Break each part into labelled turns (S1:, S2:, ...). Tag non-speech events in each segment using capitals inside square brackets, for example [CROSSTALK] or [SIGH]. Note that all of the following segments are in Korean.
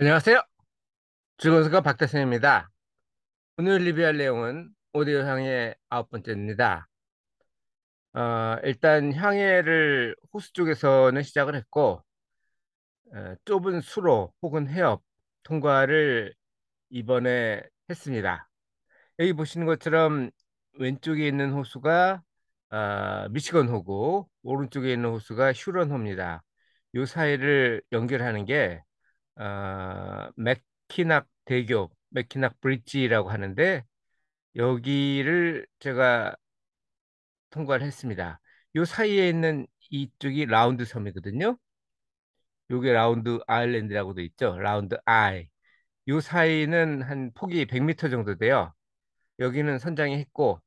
S1: 안녕하세요. 즐거운 수가 박대성입니다. 오늘 리뷰할 내용은 오디오 향해 아홉 번째입니다. 어, 일단 향해를 호수 쪽에서는 시작을 했고 어, 좁은 수로 혹은 해협 통과를 이번에 했습니다. 여기 보시는 것처럼 왼쪽에 있는 호수가 어, 미시건 호고 오른쪽에 있는 호수가 휴런 호입니다. 이 사이를 연결하는 게 어, 맥키낙 대교, 맥키낙 브릿지라고 하는데 여기를 제가 통과를 했습니다. 요 사이에 있는 이쪽이 라운드 섬이거든요. 요게 라운드 아일랜드라고 도 있죠. 라운드 아이. 요 사이는 한 폭이 100m 정도 돼요. 여기는 선장이 했고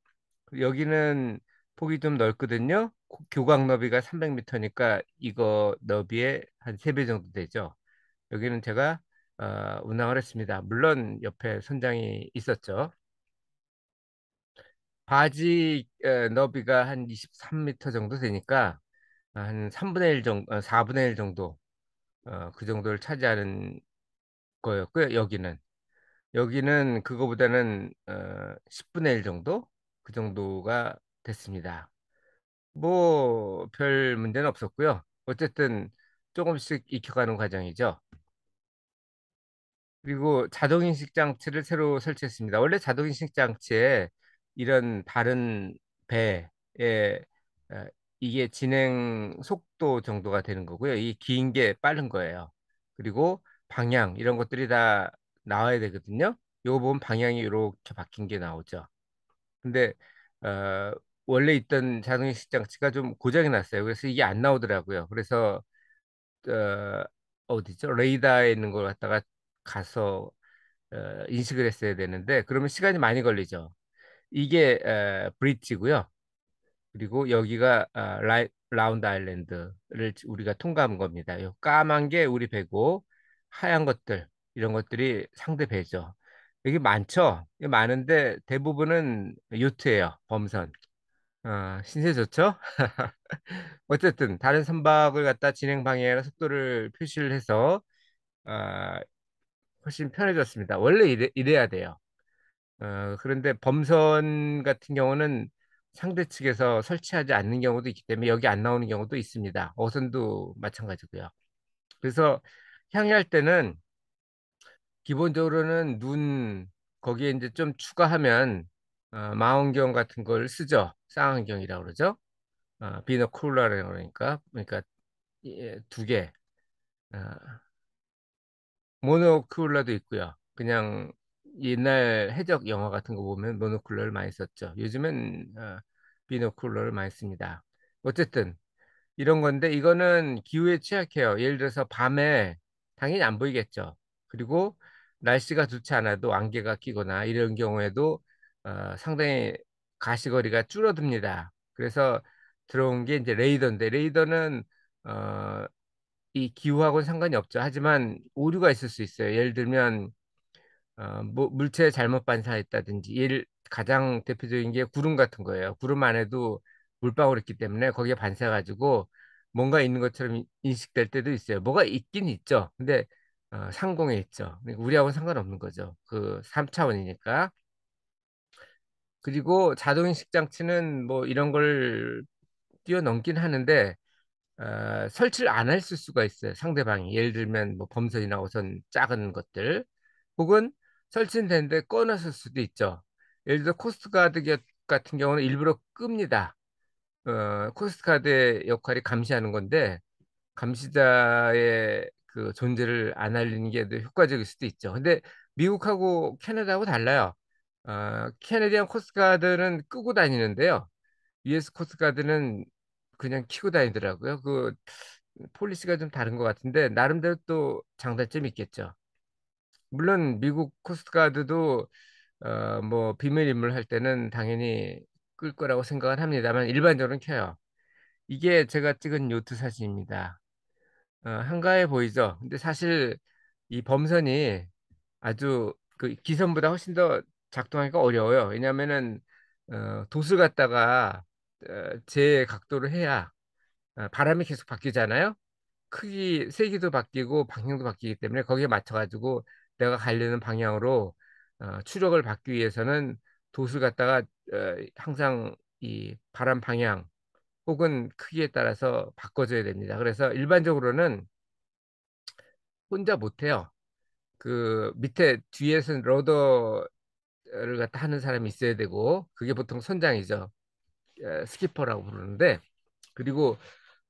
S1: 여기는 폭이 좀 넓거든요. 교각 너비가 300m니까 이거 너비의 한 3배 정도 되죠. 여기는 제가 어, 운항을 했습니다. 물론 옆에 선장이 있었죠. 바지 너비가 한 23m 정도 되니까 한 3분의 1 정도, 4분의 어, 1 정도 어, 그 정도를 차지하는 거였고요. 여기는 여기는 그거보다는 어, 10분의 1 정도 그 정도가 됐습니다. 뭐 별 문제는 없었고요. 어쨌든 조금씩 익혀가는 과정이죠. 그리고 자동인식 장치를 새로 설치했습니다. 원래 자동인식 장치에 이런 바른 배에 이게 진행 속도 정도가 되는 거고요. 이 긴 게 빠른 거예요. 그리고 방향 이런 것들이 다 나와야 되거든요. 요거 보 방향이 이렇게 바뀐 게 나오죠. 근데 어, 원래 있던 자동인식 장치가 좀 고장이 났어요. 그래서 이게 안 나오더라고요. 그래서 어, 어디죠? 레이더에 있는 걸 갖다가 가서 어, 인식을 했어야 되는데 그러면 시간이 많이 걸리죠. 이게 에, 브릿지고요. 그리고 여기가 어, 라이, 라운드 아일랜드를 우리가 통과한 겁니다. 요 까만 게 우리 배고 하얀 것들 이런 것들이 상대 배죠. 여기 많죠. 이게 많은데 대부분은 요트예요. 범선. 어, 신세 좋죠? [LAUGHS] 어쨌든 다른 선박을 갖다 진행 방향이나 속도를 표시를 해서 어, 훨씬 편해졌습니다. 원래 이래, 이래야 돼요. 어, 그런데 범선 같은 경우는 상대 측에서 설치하지 않는 경우도 있기 때문에 여기 안 나오는 경우도 있습니다. 어선도 마찬가지고요. 그래서 향유할 때는 기본적으로는 눈 거기에 이제 좀 추가하면 어, 망원경 같은 걸 쓰죠. 쌍안경이라고 그러죠. 어, 비너쿨러라 그러니까 그러니까 예, 두 개. 어, 모노클러도 있고요. 그냥 옛날 해적 영화 같은 거 보면 모노클러를 많이 썼죠. 요즘은 어, 비노클러를 많이 씁니다. 어쨌든 이런 건데 이거는 기후에 취약해요. 예를 들어서 밤에 당연히 안 보이겠죠. 그리고 날씨가 좋지 않아도 안개가 끼거나 이런 경우에도 어, 상당히 가시거리가 줄어듭니다. 그래서 들어온 게 이제 레이더인데 레이더는 어, 이 기후하고는 상관이 없죠. 하지만 오류가 있을 수 있어요. 예를 들면 어, 뭐 물체 잘못 반사했다든지 예를 가장 대표적인 게 구름 같은 거예요. 구름 안에도 물방울이 있기 때문에 거기에 반사 가지고 뭔가 있는 것처럼 인식될 때도 있어요. 뭐가 있긴 있죠. 근데 어, 상공에 있죠. 우리하고는 상관없는 거죠. 그 3차원이니까. 그리고 자동 인식 장치는 뭐 이런 걸 뛰어넘긴 하는데 어, 설치를 안 했을 수가 있어요. 상대방이 예를 들면 뭐 범선이나 우선 작은 것들 혹은 설치는 되는데 꺼놨을 수도 있죠. 예를 들어 코스트가드 같은 경우는 일부러 끕니다. 어, 코스트가드의 역할이 감시하는 건데 감시자의 그 존재를 안 알리는 게 효과적일 수도 있죠. 근데 미국하고 캐나다하고 달라요. 어, 캐나디안 코스트가드는 끄고 다니는데요. US 코스트가드는 그냥 키고 다니더라고요. 그폴리스가좀 다른 것 같은데 나름대로 또 장단점이 있겠죠. 물론 미국 코스트가드도 어, 뭐 비밀 인물 할 때는 당연히 끌 거라고 생각은 합니다만 일반적으로는 켜요. 이게 제가 찍은 요트 사진입니다. 어, 한가해 보이죠. 근데 사실 이 범선이 아주 그 기선보다 훨씬 더 작동하기가 어려워요. 왜냐하면은 어, 도수 갔다가 어, 제 각도를 해야 어, 바람이 계속 바뀌잖아요. 크기, 세기도 바뀌고 방향도 바뀌기 때문에 거기에 맞춰가지고 내가 가려는 방향으로 어, 추력을 받기 위해서는 돛을 갖다가 항상 이 바람 방향 혹은 크기에 따라서 바꿔줘야 됩니다. 그래서 일반적으로는 혼자 못해요. 그 밑에 뒤에서 러더를 갖다 하는 사람이 있어야 되고 그게 보통 선장이죠. 스키퍼라고 부르는데 그리고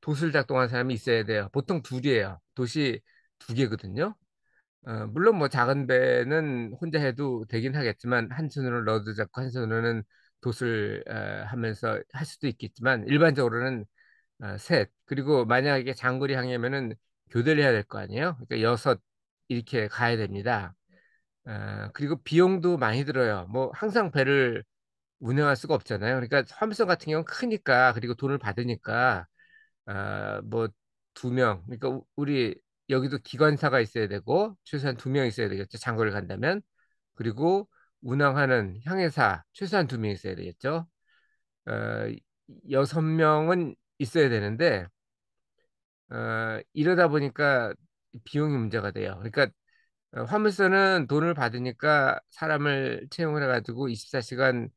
S1: 도술 작동한 사람이 있어야 돼요. 보통 둘이에요. 도시 두 개거든요. 어, 물론 뭐 작은 배는 혼자 해도 되긴 하겠지만 한 손으로 러드 잡고 한 손으로는 도술 어, 하면서 할 수도 있겠지만 일반적으로는 어, 셋 그리고 만약에 장거리 항해면은 교대를 해야 될 거 아니에요. 그러니까 여섯 이렇게 가야 됩니다. 어, 그리고 비용도 많이 들어요. 뭐 항상 배를 운영할 수가 없잖아요. 그러니까 화물선 같은 경우는 크니까 그리고 돈을 받으니까 아, 뭐두 명, 그러니까 우리 여기도 기관사가 있어야 되고 최소한 두 명 있어야 되겠죠. 장거리 간다면 그리고 운항하는 항해사 최소한 두 명 있어야 되겠죠. 어, 여섯 명은 있어야 되는데 어, 이러다 보니까 비용이 문제가 돼요. 그러니까 어, 화물선은 돈을 받으니까 사람을 채용을 해가지고 24시간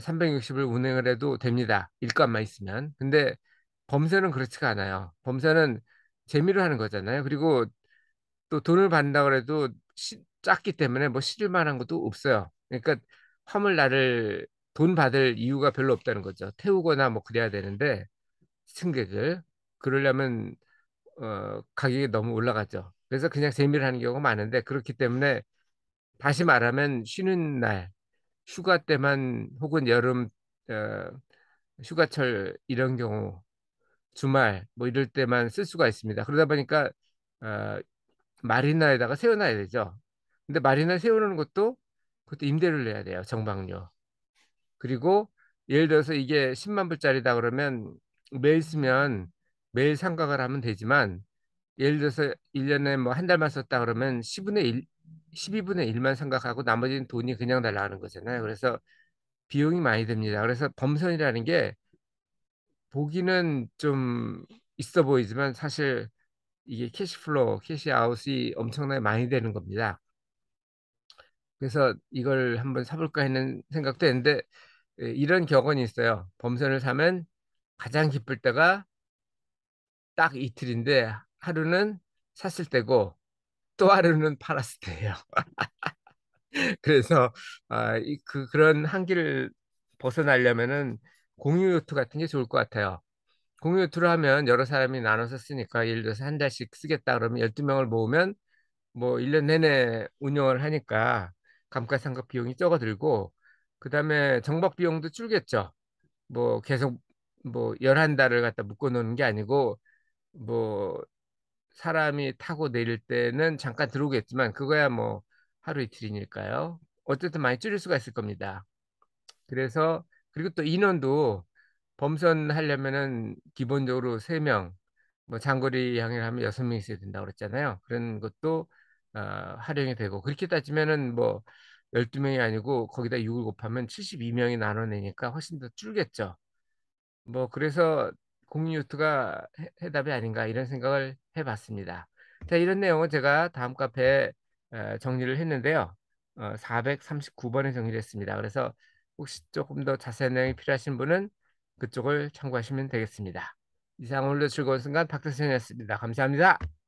S1: 360을 어, 운행을 해도 됩니다. 일감만 있으면. 근데 범세는 그렇지가 않아요. 범세는 재미로 하는 거잖아요. 그리고 또 돈을 받는다고 해도 시, 작기 때문에 뭐 실을 만한 것도 없어요. 그러니까 화물나를 돈 받을 이유가 별로 없다는 거죠. 태우거나 뭐 그래야 되는데 승객을 그러려면 어, 가격이 너무 올라가죠. 그래서 그냥 재미를 하는 경우가 많은데 그렇기 때문에 다시 말하면 쉬는 날 휴가 때만 혹은 여름 어, 휴가철 이런 경우 주말 뭐 이럴 때만 쓸 수가 있습니다. 그러다 보니까 어, 마리나에다가 세워놔야 되죠. 근데 마리나 세우는 것도 그것도 임대를 내야 돼요. 정방료. 그리고 예를 들어서 이게 10만 불짜리다 그러면 매일 쓰면 매일 상각을 하면 되지만 예를 들어서 1년에 뭐 한 달만 썼다 그러면 10분의 1, 12분의 1만 생각하고 나머지는 돈이 그냥 날라가는 거잖아요. 음. 그래서 비용이 많이 듭니다. 그래서 범선이라는 게 보기는 좀 있어 보이지만 사실 이게 캐시플로우, 캐시아웃이 엄청나게 많이 되는 겁니다. 그래서 이걸 한번 사볼까 하는 생각도 했는데 예, 이런 격언이 있어요. 범선을 사면 가장 기쁠 때가 딱 이틀인데 하루는 샀을 때고 또 하루는 파라스테예요. [LAUGHS] 그래서 아, 이, 그 그런 한기를 벗어나려면은 공유 요트 같은 게 좋을 것 같아요. 공유 요트를 하면 여러 사람이 나눠서 쓰니까 예를 들어서 한 달씩 쓰겠다 그러면 1 2 명을 모으면 뭐일년 내내 운영을 하니까 감가상각 비용이 적어들고 그다음에 정박 비용도 줄겠죠. 뭐 계속 뭐1한 달을 갖다 묶어 놓는 게 아니고 뭐 사람이 타고 내릴 때는 잠깐 들어오겠지만 그거야 뭐 하루 이틀이니까요. 어쨌든 많이 줄일 수가 있을 겁니다. 그래서 그리고 또 인원도 범선 하려면은 기본적으로 세 명 뭐 장거리 항해를 하면 여명 있어야 된다고 그랬잖아요. 그런 것도 어, 활용이 되고 그렇게 따지면은 뭐1 2 명이 아니고 거기다 6을 곱하면 72명이 나눠내니까 훨씬 더 줄겠죠. 뭐 그래서 공유유투가 해답이 아닌가 이런 생각을 해봤습니다. 자 이런 내용은 제가 다음 카페에 어, 정리를 했는데요. 439번에 어, 정리를 했습니다. 그래서 혹시 조금 더 자세한 내용이 필요하신 분은 그쪽을 참고하시면 되겠습니다. 이상 오늘도 즐거운 순간 박태선이었습니다. 감사합니다.